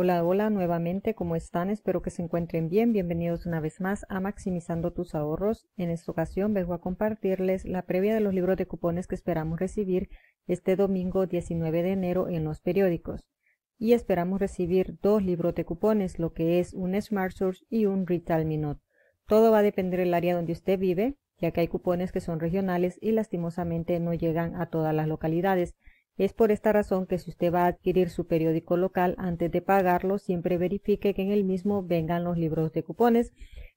Hola, hola, nuevamente, ¿cómo están? Espero que se encuentren bien. Bienvenidos una vez más a Maximizando tus ahorros. En esta ocasión vengo a compartirles la previa de los libros de cupones que esperamos recibir este domingo 19 de enero en los periódicos. Y esperamos recibir dos libros de cupones, lo que es un Smart y un Retail Minute. Todo va a depender del área donde usted vive, ya que hay cupones que son regionales y lastimosamente no llegan a todas las localidades. Es por esta razón que si usted va a adquirir su periódico local, antes de pagarlo, siempre verifique que en el mismo vengan los libros de cupones.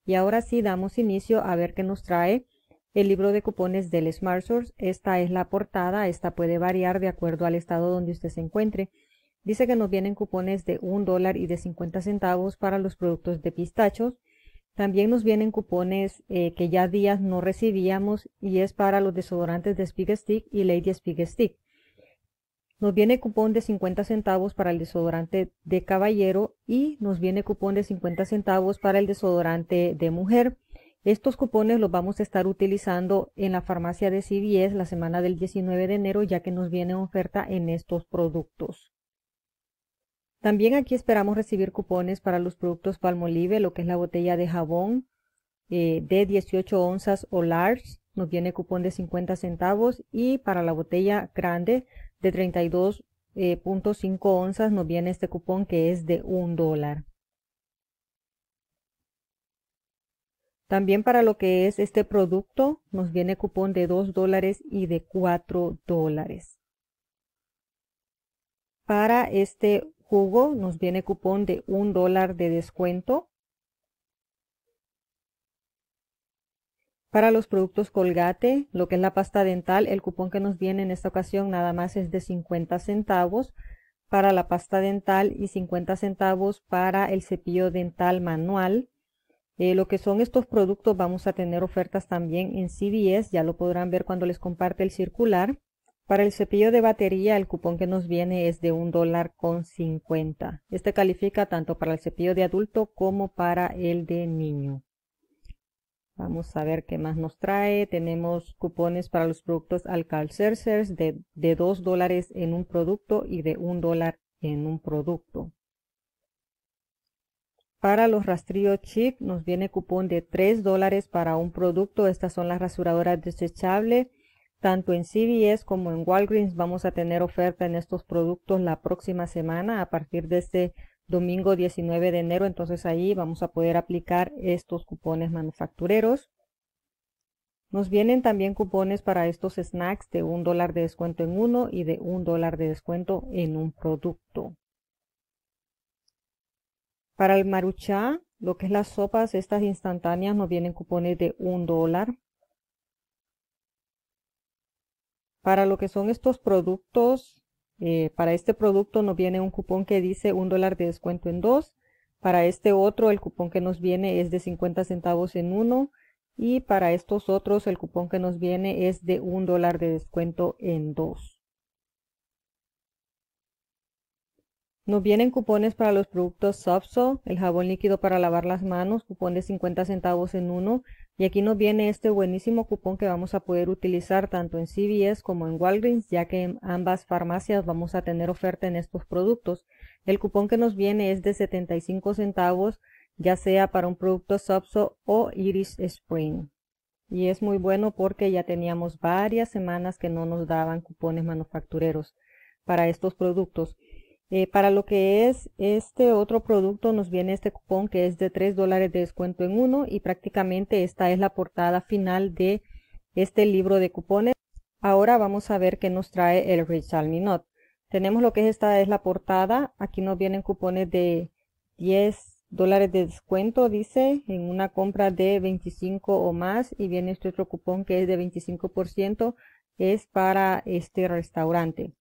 Y ahora sí, damos inicio a ver qué nos trae el libro de cupones del Smart Source. Esta es la portada, esta puede variar de acuerdo al estado donde usted se encuentre. Dice que nos vienen cupones de un dólar y de 50 centavos para los productos de pistachos. También nos vienen cupones eh, que ya días no recibíamos y es para los desodorantes de Spig Stick y Lady Spig Stick. Nos viene cupón de 50 centavos para el desodorante de caballero y nos viene cupón de 50 centavos para el desodorante de mujer. Estos cupones los vamos a estar utilizando en la farmacia de CBS la semana del 19 de enero ya que nos viene oferta en estos productos. También aquí esperamos recibir cupones para los productos Palmolive, lo que es la botella de jabón eh, de 18 onzas o large. Nos viene cupón de 50 centavos y para la botella grande de 32.5 eh, onzas nos viene este cupón que es de un dólar. También para lo que es este producto nos viene cupón de 2 dólares y de 4 dólares. Para este jugo nos viene cupón de 1 dólar de descuento Para los productos Colgate, lo que es la pasta dental, el cupón que nos viene en esta ocasión nada más es de 50 centavos para la pasta dental y 50 centavos para el cepillo dental manual. Eh, lo que son estos productos vamos a tener ofertas también en CVS, ya lo podrán ver cuando les comparte el circular. Para el cepillo de batería el cupón que nos viene es de un dólar con 50. Este califica tanto para el cepillo de adulto como para el de niño. Vamos a ver qué más nos trae. Tenemos cupones para los productos Alcalcercers de, de 2 dólares en un producto y de 1 dólar en un producto. Para los rastrillos chip nos viene cupón de 3 dólares para un producto. Estas son las rasuradoras desechables. Tanto en CVS como en Walgreens vamos a tener oferta en estos productos la próxima semana a partir de este domingo 19 de enero, entonces ahí vamos a poder aplicar estos cupones manufactureros. Nos vienen también cupones para estos snacks de un dólar de descuento en uno y de un dólar de descuento en un producto. Para el maruchá, lo que es las sopas, estas instantáneas nos vienen cupones de un dólar. Para lo que son estos productos, eh, para este producto nos viene un cupón que dice un dólar de descuento en dos. Para este otro el cupón que nos viene es de 50 centavos en uno. Y para estos otros el cupón que nos viene es de un dólar de descuento en dos. Nos vienen cupones para los productos Sopso, el jabón líquido para lavar las manos, cupón de 50 centavos en uno. Y aquí nos viene este buenísimo cupón que vamos a poder utilizar tanto en CVS como en Walgreens, ya que en ambas farmacias vamos a tener oferta en estos productos. El cupón que nos viene es de 75 centavos, ya sea para un producto Subso o Iris Spring. Y es muy bueno porque ya teníamos varias semanas que no nos daban cupones manufactureros para estos productos. Eh, para lo que es este otro producto nos viene este cupón que es de 3 dólares de descuento en uno y prácticamente esta es la portada final de este libro de cupones. Ahora vamos a ver qué nos trae el Rich Minot. Tenemos lo que es esta es la portada. Aquí nos vienen cupones de 10 dólares de descuento, dice, en una compra de 25 o más. Y viene este otro cupón que es de 25%, es para este restaurante.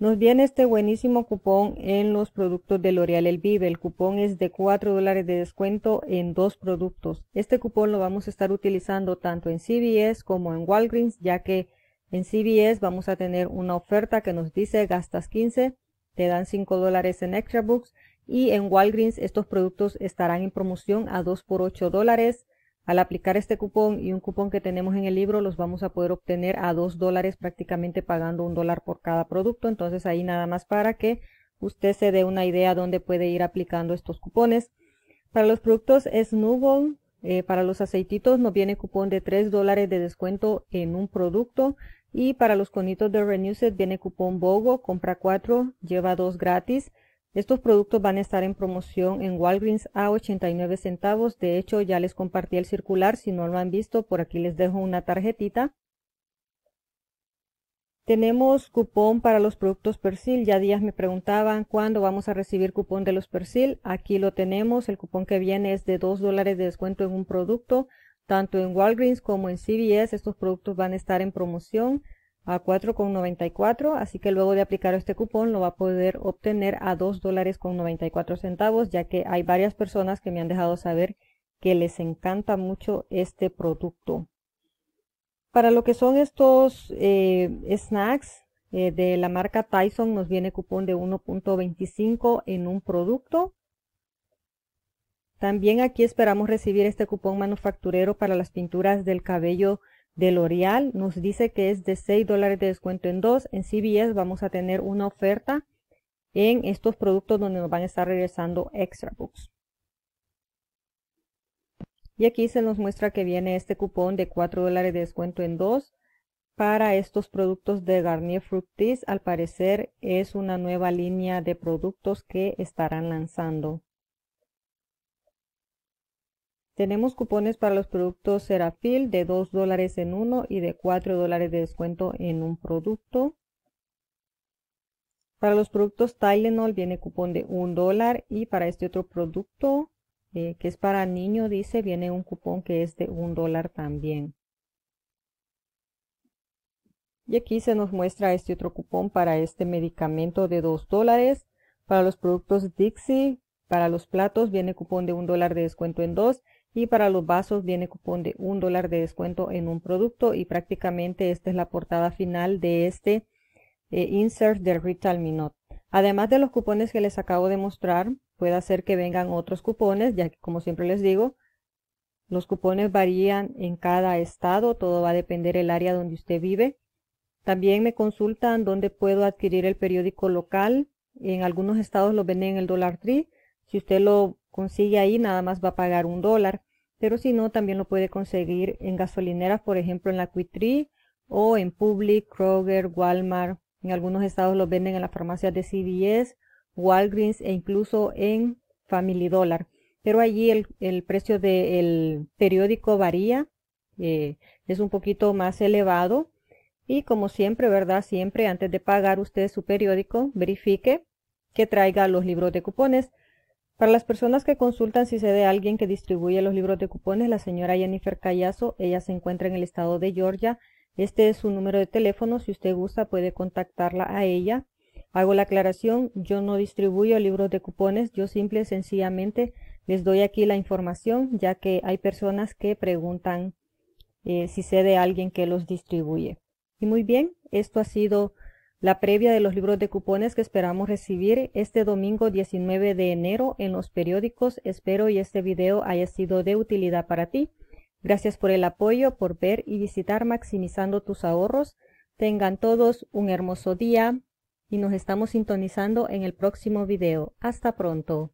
Nos viene este buenísimo cupón en los productos de L'Oreal El Vive. El cupón es de 4 dólares de descuento en dos productos. Este cupón lo vamos a estar utilizando tanto en CVS como en Walgreens, ya que en CVS vamos a tener una oferta que nos dice gastas 15, te dan 5 dólares en Extra Books y en Walgreens estos productos estarán en promoción a 2 por 8 dólares. Al aplicar este cupón y un cupón que tenemos en el libro, los vamos a poder obtener a 2 dólares prácticamente pagando un dólar por cada producto. Entonces ahí nada más para que usted se dé una idea dónde puede ir aplicando estos cupones. Para los productos es eh, para los aceititos nos viene cupón de 3 dólares de descuento en un producto. Y para los conitos de Renewset viene cupón BOGO, compra 4, lleva 2 gratis. Estos productos van a estar en promoción en Walgreens a 89 centavos. De hecho, ya les compartí el circular. Si no lo han visto, por aquí les dejo una tarjetita. Tenemos cupón para los productos Persil. Ya días me preguntaban cuándo vamos a recibir cupón de los Persil. Aquí lo tenemos. El cupón que viene es de 2 dólares de descuento en un producto. Tanto en Walgreens como en CVS estos productos van a estar en promoción a 4,94, así que luego de aplicar este cupón lo va a poder obtener a 2 dólares con 94 centavos, ya que hay varias personas que me han dejado saber que les encanta mucho este producto. Para lo que son estos eh, snacks eh, de la marca Tyson nos viene cupón de 1.25 en un producto. También aquí esperamos recibir este cupón manufacturero para las pinturas del cabello de L'Oreal nos dice que es de 6 dólares de descuento en dos. En CBS vamos a tener una oferta en estos productos donde nos van a estar regresando extra books. Y aquí se nos muestra que viene este cupón de 4 dólares de descuento en dos para estos productos de Garnier Fructis. Al parecer es una nueva línea de productos que estarán lanzando. Tenemos cupones para los productos Serafil de 2 dólares en uno y de 4 dólares de descuento en un producto. Para los productos Tylenol viene cupón de 1 dólar y para este otro producto eh, que es para niño dice viene un cupón que es de 1 dólar también. Y aquí se nos muestra este otro cupón para este medicamento de 2 dólares. Para los productos Dixie, para los platos viene cupón de 1 dólar de descuento en 2 y para los vasos viene cupón de un dólar de descuento en un producto y prácticamente esta es la portada final de este eh, insert del Retail Minot. Además de los cupones que les acabo de mostrar, puede hacer que vengan otros cupones, ya que como siempre les digo, los cupones varían en cada estado, todo va a depender del área donde usted vive. También me consultan dónde puedo adquirir el periódico local. En algunos estados lo venden en el Dollar Tree. Si usted lo consigue ahí nada más va a pagar un dólar, pero si no también lo puede conseguir en gasolineras, por ejemplo en la Quitri o en Public, Kroger, Walmart, en algunos estados lo venden en las farmacias de CVS, Walgreens e incluso en Family Dollar. Pero allí el, precio del periódico varía, eh, es un poquito más elevado. Y como siempre, ¿verdad? Siempre antes de pagar usted su periódico, verifique que traiga los libros de cupones. Para las personas que consultan si se de alguien que distribuye los libros de cupones, la señora Jennifer Callazo, ella se encuentra en el estado de Georgia. Este es su número de teléfono, si usted gusta puede contactarla a ella. Hago la aclaración, yo no distribuyo libros de cupones, yo simple y sencillamente les doy aquí la información, ya que hay personas que preguntan eh, si se de alguien que los distribuye. Y muy bien, esto ha sido la previa de los libros de cupones que esperamos recibir este domingo 19 de enero en los periódicos. Espero y este video haya sido de utilidad para ti. Gracias por el apoyo, por ver y visitar Maximizando tus ahorros. Tengan todos un hermoso día y nos estamos sintonizando en el próximo video. Hasta pronto.